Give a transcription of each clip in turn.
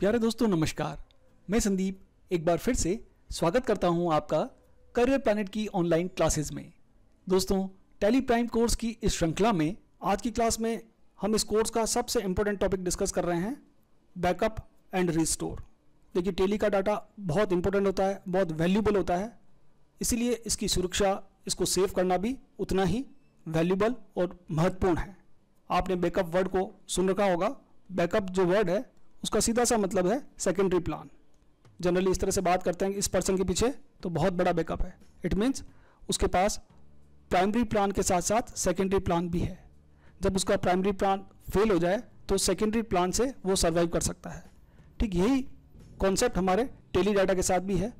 प्यारे दोस्तों नमस्कार मैं संदीप एक बार फिर से स्वागत करता हूं आपका करियर प्लानट की ऑनलाइन क्लासेस में दोस्तों टेली प्राइम कोर्स की इस श्रृंखला में आज की क्लास में हम इस कोर्स का सबसे इम्पोर्टेंट टॉपिक डिस्कस कर रहे हैं बैकअप एंड रिस्टोर देखिए टेली का डाटा बहुत इंपॉर्टेंट होता है बहुत वैल्यूबल होता है इसीलिए इसकी सुरक्षा इसको सेव करना भी उतना ही वैल्यूबल और महत्वपूर्ण है आपने बैकअप वर्ड को सुन रखा होगा बैकअप जो वर्ड है उसका सीधा सा मतलब है सेकेंडरी प्लान जनरली इस तरह से बात करते हैं इस पर्सन के पीछे तो बहुत बड़ा बैकअप है इट मीन्स उसके पास प्राइमरी प्लान के साथ साथ सेकेंडरी प्लान भी है जब उसका प्राइमरी प्लान फेल हो जाए तो सेकेंडरी प्लान से वो सर्वाइव कर सकता है ठीक यही कॉन्सेप्ट हमारे टेली डाटा के साथ भी है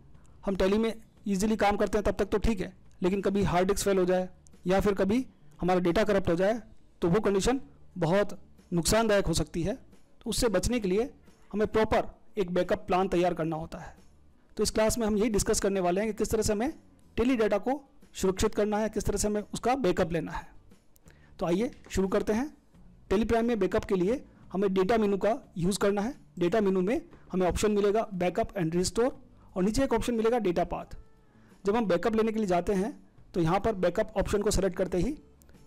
हम टेली में ईजिली काम करते हैं तब तक तो ठीक है लेकिन कभी हार्ड डिस्क फेल हो जाए या फिर कभी हमारा डेटा करप्ट हो जाए तो वो कंडीशन बहुत नुकसानदायक हो सकती है तो उससे बचने के लिए हमें प्रॉपर एक बैकअप प्लान तैयार करना होता है तो इस क्लास में हम यही डिस्कस करने वाले हैं कि किस तरह से हमें टेली डाटा को सुरक्षित करना है किस तरह से हमें उसका बैकअप लेना है तो आइए शुरू करते हैं टेलीप्राइम में बैकअप के लिए हमें डेटा मेनू का यूज़ करना है डेटा मेनू में हमें ऑप्शन मिलेगा बैकअप एंड रिस्टोर और नीचे एक ऑप्शन मिलेगा डेटा पाथ जब हम बैकअप लेने के लिए जाते हैं तो यहाँ पर बैकअप ऑप्शन को सेलेक्ट करते ही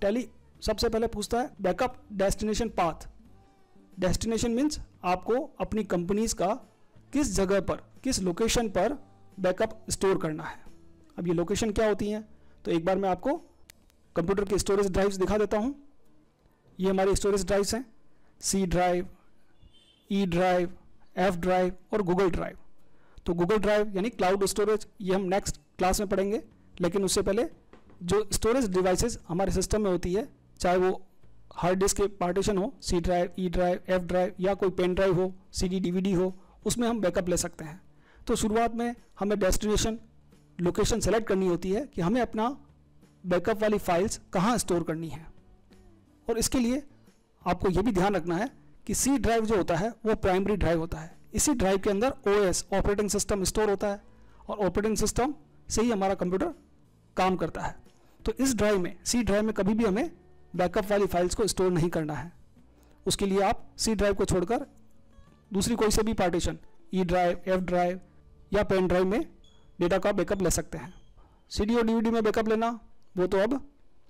टेली सबसे पहले पूछता है backup destination path destination means आपको अपनी कंपनीज का किस जगह पर किस लोकेशन पर बैकअप स्टोर करना है अब ये लोकेशन क्या होती हैं तो एक बार मैं आपको कंप्यूटर के स्टोरेज ड्राइव्स दिखा देता हूँ ये हमारे स्टोरेज ड्राइव्स हैं C drive E drive F drive और गूगल ड्राइव तो गूगल ड्राइव यानी क्लाउड स्टोरेज ये हम नेक्स्ट क्लास में पढ़ेंगे लेकिन उससे पहले जो स्टोरेज डिवाइसेस हमारे सिस्टम में होती है चाहे वो हार्ड डिस्क के पार्टीशन हो C drive E drive F drive या कोई पेन ड्राइव हो सी डी हो उसमें हम बैकअप ले सकते हैं तो शुरुआत में हमें डेस्टिनेशन लोकेशन सेलेक्ट करनी होती है कि हमें अपना बैकअप वाली फाइल्स कहाँ स्टोर करनी है और इसके लिए आपको ये भी ध्यान रखना है कि सी ड्राइव जो होता है वो प्राइमरी ड्राइव होता है इसी ड्राइव के अंदर ओ ऑपरेटिंग सिस्टम स्टोर होता है और ऑपरेटिंग सिस्टम से ही हमारा कंप्यूटर काम करता है तो इस ड्राइव में सी ड्राइव में कभी भी हमें बैकअप वाली फाइल्स को स्टोर नहीं करना है उसके लिए आप सी ड्राइव को छोड़कर दूसरी कोई से भी partition E drive F drive या पेन ड्राइव में डेटा का बैकअप ले सकते हैं सी और डी में बैकअप लेना वो तो अब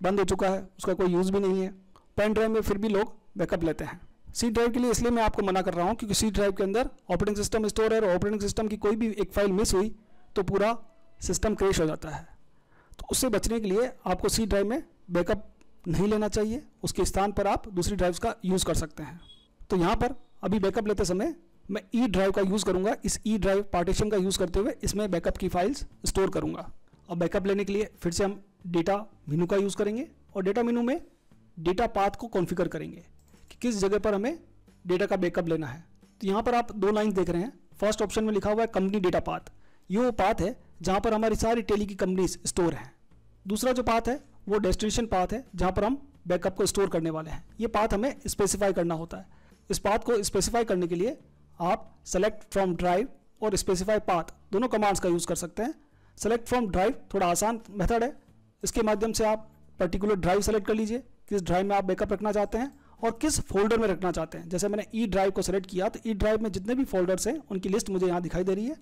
बंद हो चुका है उसका कोई यूज़ भी नहीं है पेन ड्राइव में फिर भी लोग बैकअप लेते हैं सी ड्राइव के लिए इसलिए मैं आपको मना कर रहा हूँ क्योंकि सी ड्राइव के अंदर ऑपरेटिंग सिस्टम स्टोर है और ऑपरेटिंग सिस्टम की कोई भी एक फाइल मिस हुई तो पूरा सिस्टम क्रेश हो जाता है तो उससे बचने के लिए आपको सी ड्राइव में बैकअप नहीं लेना चाहिए उसके स्थान पर आप दूसरी ड्राइव्स का यूज़ कर सकते हैं तो यहाँ पर अभी बैकअप लेते समय मैं ई e ड्राइव का यूज़ करूँगा इस ई ड्राइव पार्टीशन का यूज़ करते हुए इसमें बैकअप की फाइल्स स्टोर करूँगा अब बैकअप लेने के लिए फिर से हम डेटा मीनू का यूज़ करेंगे और डेटा मीनू में डेटा पाथ को कॉन्फ़िगर करेंगे कि किस जगह पर हमें डेटा का बैकअप लेना है तो यहाँ पर आप दो लाइन देख रहे हैं फर्स्ट ऑप्शन में लिखा हुआ है कंपनी डेटा पाथ ये वो पाथ है जहाँ पर हमारी सारी टेली की कंपनीज स्टोर हैं दूसरा जो पाथ है वो डेस्टिनेशन पाथ है जहाँ पर हम बैकअप को स्टोर करने वाले हैं ये पाथ हमें स्पेसिफाई करना होता है इस पाथ को स्पेसिफाई करने के लिए आप सेलेक्ट फ्रॉम ड्राइव और स्पेसिफाई पाथ दोनों कमांड्स का यूज़ कर सकते हैं सेलेक्ट फ्रॉम ड्राइव थोड़ा आसान मेथड है इसके माध्यम से आप पर्टिकुलर ड्राइव सेलेक्ट कर लीजिए किस ड्राइव में आप बैकअप रखना चाहते हैं और किस फोल्डर में रखना चाहते हैं जैसे मैंने ई e ड्राइव को सेलेक्ट किया तो ई e ड्राइव में जितने भी फोल्डर्स हैं उनकी लिस्ट मुझे यहाँ दिखाई दे रही है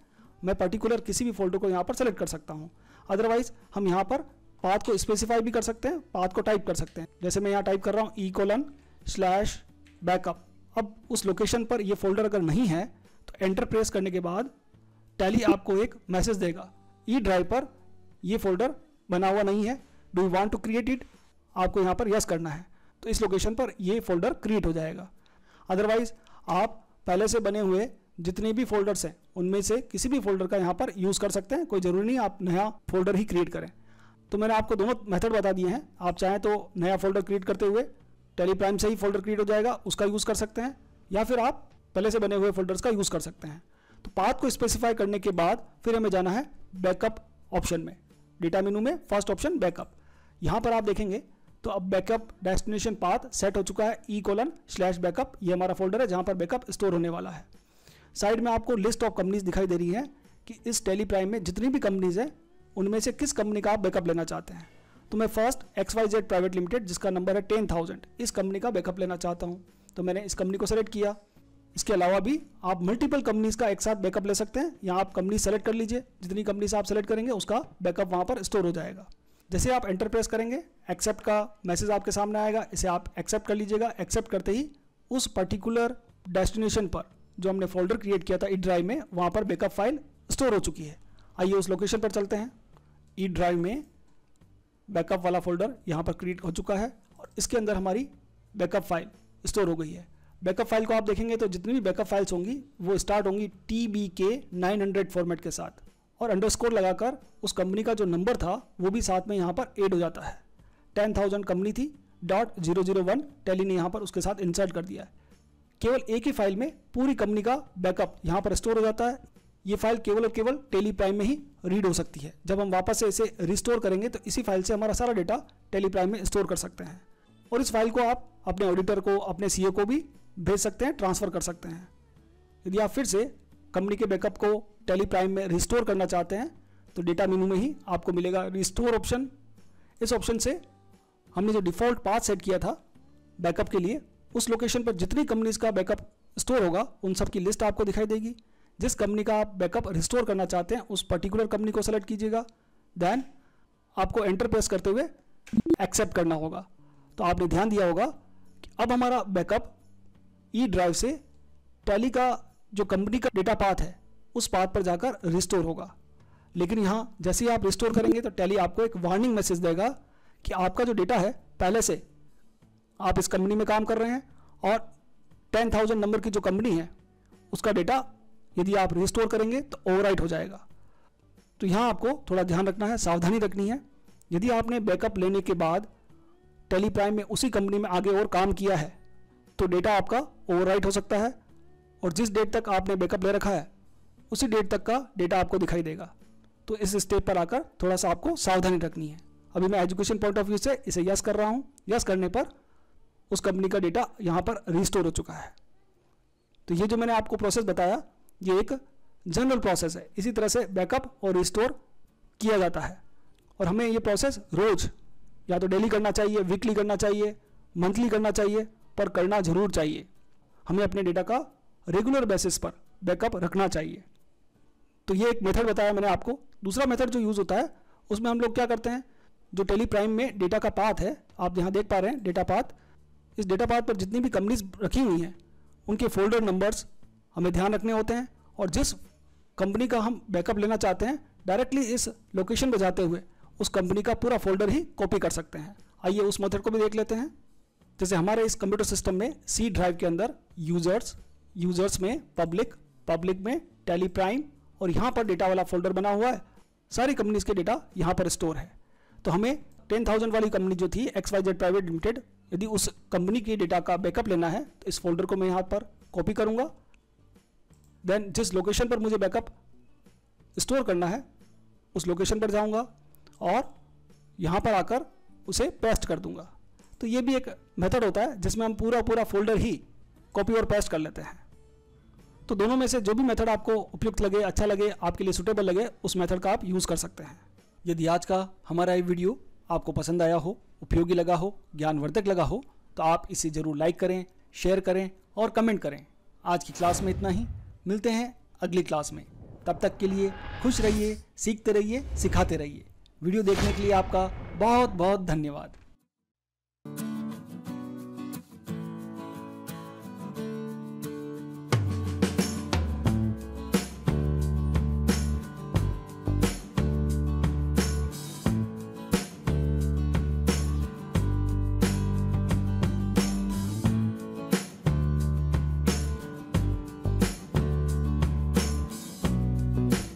मैं पर्टिकुलर किसी भी फोल्डर को यहाँ पर सेलेक्ट कर सकता हूँ अदरवाइज हम यहाँ पर पाथ को स्पेसिफाई भी कर सकते हैं पाथ को टाइप कर सकते हैं जैसे मैं यहाँ टाइप कर रहा हूँ ई कोलन स्लैश बैकअप अब उस लोकेशन पर ये फोल्डर अगर नहीं है तो एंटर प्रेस करने के बाद टैली आपको एक मैसेज देगा ई e ड्राइव पर ये फोल्डर बना हुआ नहीं है do you want to create it आपको यहाँ पर यस करना है तो इस लोकेशन पर ये फोल्डर क्रिएट हो जाएगा अदरवाइज आप पहले से बने हुए जितने भी फोल्डर्स हैं उनमें से किसी भी फोल्डर का यहाँ पर यूज़ कर सकते हैं कोई ज़रूरी नहीं आप नया फोल्डर ही क्रिएट करें तो मैंने आपको दोनों मेथड बता दिए हैं आप चाहें तो नया फोल्डर क्रिएट करते हुए टेलीप्राइम से ही फोल्डर क्रिएट हो जाएगा उसका यूज़ कर सकते हैं या फिर आप पहले से बने हुए फोल्डर्स का यूज़ कर सकते हैं तो पाथ को स्पेसिफाई करने के बाद फिर हमें जाना है बैकअप ऑप्शन में डेटा मेनू में फर्स्ट ऑप्शन बैकअप यहाँ पर आप देखेंगे तो अब बैकअप डेस्टिनेशन पाथ सेट हो चुका है ई कोलन स्लैश बैकअप ये हमारा फोल्डर है जहाँ पर बैकअप स्टोर होने वाला है साइड में आपको लिस्ट ऑफ कंपनीज दिखाई दे रही है कि इस टेली प्राइम में जितनी भी कंपनीज हैं उनमें से किस कंपनी का आप बैकअप लेना चाहते हैं तो मैं first X Y Z private limited जिसका नंबर है टेन थाउजेंड इस कंपनी का बैकअप लेना चाहता हूँ तो मैंने इस कंपनी को सेलेक्ट किया इसके अलावा भी आप मल्टीपल कंपनीज का एक साथ बैकअप ले सकते हैं या आप कंपनी सेलेक्ट कर लीजिए जितनी कंपनी आप सेलेक्ट करेंगे उसका बैकअप वहाँ पर स्टोर हो जाएगा जैसे आप एंटर प्रेस करेंगे एक्सेप्ट का मैसेज आपके सामने आएगा इसे आप एक्सेप्ट कर लीजिएगा एक्सेप्ट करते ही उस पर्टिकुलर डेस्टिनेशन पर जो हमने फोल्डर क्रिएट किया था ई e ड्राइव में वहाँ पर बैकअप फाइल स्टोर हो चुकी है आइए उस लोकेशन पर चलते हैं ई e ड्राइव में बैकअप वाला फोल्डर यहाँ पर क्रिएट हो चुका है और इसके अंदर हमारी बैकअप फाइल स्टोर हो गई है बैकअप फाइल को आप देखेंगे तो जितनी भी बैकअप फाइल्स होंगी वो स्टार्ट होंगी टी बी के नाइन हंड्रेड फॉर्मेट के साथ और अंडरस्कोर लगाकर उस कंपनी का जो नंबर था वो भी साथ में यहाँ पर एड हो जाता है टेन थाउजेंड कंपनी थी dot zero zero one Tally ने यहाँ पर उसके साथ इंसर्ट कर दिया है केवल एक ही फाइल में पूरी कंपनी का बैकअप यहाँ पर स्टोर हो जाता है ये फाइल केवल और केवल टेली प्राइम में ही रीड हो सकती है जब हम वापस से इसे रिस्टोर करेंगे तो इसी फाइल से हमारा सारा डेटा टेलीप्राइम में स्टोर कर सकते हैं और इस फाइल को आप अपने ऑडिटर को अपने सी e को भी भेज सकते हैं ट्रांसफ़र कर सकते हैं यदि आप फिर से कंपनी के बैकअप को टेलीप्राइम में रिस्टोर करना चाहते हैं तो डेटा मेनू में ही आपको मिलेगा रिस्टोर ऑप्शन इस ऑप्शन से हमने जो डिफ़ॉल्ट पाथ सेट किया था बैकअप के लिए उस लोकेशन पर जितनी कंपनीज का बैकअप स्टोर होगा उन सब की लिस्ट आपको दिखाई देगी जिस कंपनी का आप बैकअप रिस्टोर करना चाहते हैं उस पर्टिकुलर कंपनी को सेलेक्ट कीजिएगा देन आपको एंटर प्रेस करते हुए एक्सेप्ट करना होगा तो आपने ध्यान दिया होगा कि अब हमारा बैकअप ई ड्राइव से टैली का जो कंपनी का डेटा पाथ है उस पाथ पर जाकर रिस्टोर होगा लेकिन यहाँ जैसे ही आप रिस्टोर करेंगे तो टैली आपको एक वार्निंग मैसेज देगा कि आपका जो डेटा है पहले से आप इस कंपनी में काम कर रहे हैं और टेन थाउजेंड नंबर की जो कंपनी है उसका डेटा यदि आप रिस्टोर करेंगे तो ओवरराइट हो जाएगा तो यहाँ आपको थोड़ा ध्यान रखना है सावधानी रखनी है यदि आपने बैकअप लेने के बाद टेलीप्राइम में उसी कंपनी में आगे और काम किया है तो डेटा आपका ओवरराइट हो सकता है और जिस डेट तक आपने बैकअप ले रखा है उसी डेट तक का डेटा आपको दिखाई देगा तो इस स्टेप पर आकर थोड़ा सा आपको सावधानी रखनी है अभी मैं एजुकेशन पॉइंट ऑफ व्यू से इसे यस कर रहा हूँ यस करने पर उस कंपनी का डेटा यहाँ पर रिस्टोर हो चुका है तो ये जो मैंने आपको प्रोसेस बताया ये एक जनरल प्रोसेस है इसी तरह से बैकअप और रिस्टोर किया जाता है और हमें ये प्रोसेस रोज या तो डेली करना चाहिए वीकली करना चाहिए मंथली करना चाहिए पर करना जरूर चाहिए हमें अपने डेटा का रेगुलर बेसिस पर बैकअप रखना चाहिए तो ये एक मेथड बताया मैंने आपको दूसरा मेथड जो यूज़ होता है उसमें हम लोग क्या करते हैं जो टेली प्राइम में डेटा का पाथ है आप यहाँ देख पा रहे हैं डेटा पाथ इस डेटा पाथ पर जितनी भी कंपनीज रखी हुई हैं उनके फोल्डर नंबर्स हमें ध्यान रखने होते हैं और जिस कंपनी का हम बैकअप लेना चाहते हैं डायरेक्टली इस लोकेशन पर जाते हुए उस कंपनी का पूरा फोल्डर ही कॉपी कर सकते हैं आइए उस मेथड को भी देख लेते हैं जैसे हमारे इस कंप्यूटर सिस्टम में सी ड्राइव के अंदर यूजर्स यूजर्स में पब्लिक पब्लिक में टेली प्राइम और यहाँ पर डेटा वाला फोल्डर बना हुआ है सारी कंपनीज के डेटा यहाँ पर स्टोर है तो हमें टेन थाउजेंड वाली कंपनी जो थी X Y Z private limited यदि उस कंपनी के डेटा का बैकअप लेना है तो इस फोल्डर को मैं यहाँ पर कॉपी करूँगा देन जिस लोकेशन पर मुझे बैकअप स्टोर करना है उस लोकेशन पर जाऊंगा और यहाँ पर आकर उसे पेस्ट कर दूंगा तो ये भी एक मेथड होता है जिसमें हम पूरा पूरा फोल्डर ही कॉपी और पेस्ट कर लेते हैं तो दोनों में से जो भी मेथड आपको उपयुक्त लगे अच्छा लगे आपके लिए सुटेबल लगे उस मेथड का आप यूज़ कर सकते हैं यदि आज का हमारा ये वीडियो आपको पसंद आया हो उपयोगी लगा हो ज्ञानवर्धक लगा हो तो आप इसे ज़रूर लाइक करें शेयर करें और कमेंट करें आज की क्लास में इतना ही मिलते हैं अगली क्लास में तब तक के लिए खुश रहिए सीखते रहिए सिखाते रहिए वीडियो देखने के लिए आपका बहुत बहुत धन्यवाद